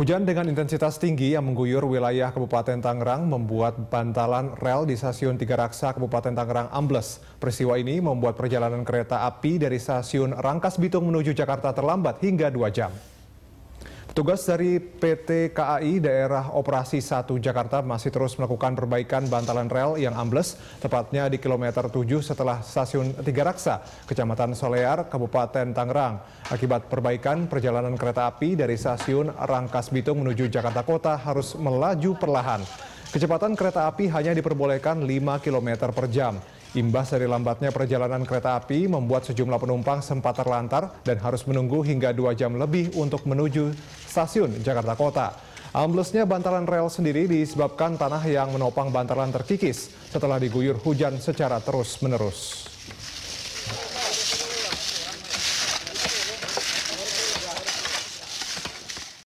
Hujan dengan intensitas tinggi yang mengguyur wilayah Kabupaten Tangerang membuat bantalan rel di stasiun Tiga Raksa Kabupaten Tangerang ambles. Peristiwa ini membuat perjalanan kereta api dari stasiun Rangkas Bitung menuju Jakarta terlambat hingga 2 jam. Tugas dari PT KAI Daerah Operasi 1 Jakarta masih terus melakukan perbaikan bantalan rel yang ambles, tepatnya di kilometer 7 setelah stasiun Tiga Raksa, Kecamatan Solear, Kabupaten Tangerang. Akibat perbaikan, perjalanan kereta api dari stasiun Rangkas Bitung menuju Jakarta Kota harus melaju perlahan. Kecepatan kereta api hanya diperbolehkan 5 km per jam. Imbas dari lambatnya perjalanan kereta api membuat sejumlah penumpang sempat terlantar dan harus menunggu hingga dua jam lebih untuk menuju stasiun Jakarta Kota. Amblesnya bantalan rel sendiri disebabkan tanah yang menopang bantalan terkikis setelah diguyur hujan secara terus-menerus.